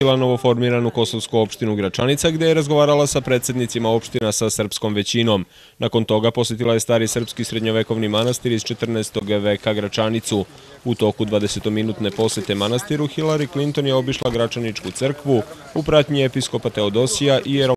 posjetila novoformiranu kosovsku opštinu Gračanica gde je razgovarala sa predsednicima opština sa srpskom većinom. Nakon toga posjetila je stari srpski srednjovekovni manastir iz 14. veka Gračanicu. U toku 20-minutne posete manastiru Hillary Clinton je obišla Gračaničku crkvu u pratnji episkopa Teodosija i Jeromana.